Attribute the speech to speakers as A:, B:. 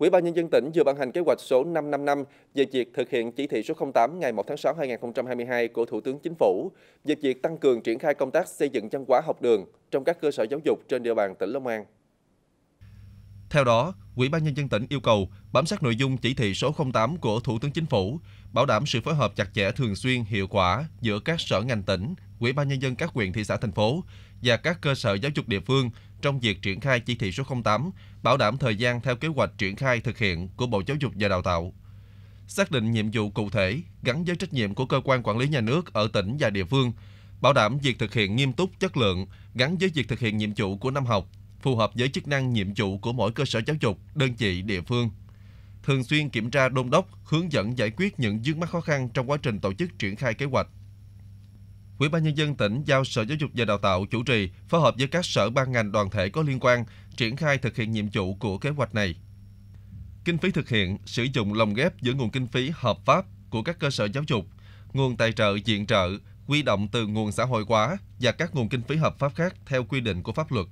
A: Ủy ban nhân dân tỉnh vừa ban hành kế hoạch số 555 về việc thực hiện chỉ thị số 08 ngày 1 tháng 6 2022 của Thủ tướng Chính phủ về việc tăng cường triển khai công tác xây dựng văn hóa học đường trong các cơ sở giáo dục trên địa bàn tỉnh Long An. Theo đó, Ủy ban nhân dân tỉnh yêu cầu bám sát nội dung chỉ thị số 08 của Thủ tướng Chính phủ, bảo đảm sự phối hợp chặt chẽ thường xuyên, hiệu quả giữa các sở ngành tỉnh, Ủy ban nhân dân các huyện thị xã thành phố và các cơ sở giáo dục địa phương trong việc triển khai chỉ thị số 08, bảo đảm thời gian theo kế hoạch triển khai thực hiện của Bộ Giáo dục và Đào tạo. Xác định nhiệm vụ cụ thể gắn với trách nhiệm của cơ quan quản lý nhà nước ở tỉnh và địa phương, bảo đảm việc thực hiện nghiêm túc chất lượng gắn với việc thực hiện nhiệm vụ của năm học, phù hợp với chức năng nhiệm vụ của mỗi cơ sở giáo dục, đơn vị địa phương thường xuyên kiểm tra đôn đốc, hướng dẫn giải quyết những vướng mắc khó khăn trong quá trình tổ chức triển khai kế hoạch. Ủy ban nhân dân tỉnh giao Sở Giáo dục và Đào tạo chủ trì phối hợp với các sở ban ngành đoàn thể có liên quan triển khai thực hiện nhiệm vụ của kế hoạch này. Kinh phí thực hiện sử dụng lồng ghép giữa nguồn kinh phí hợp pháp của các cơ sở giáo dục, nguồn tài trợ diện trợ, quy động từ nguồn xã hội hóa và các nguồn kinh phí hợp pháp khác theo quy định của pháp luật.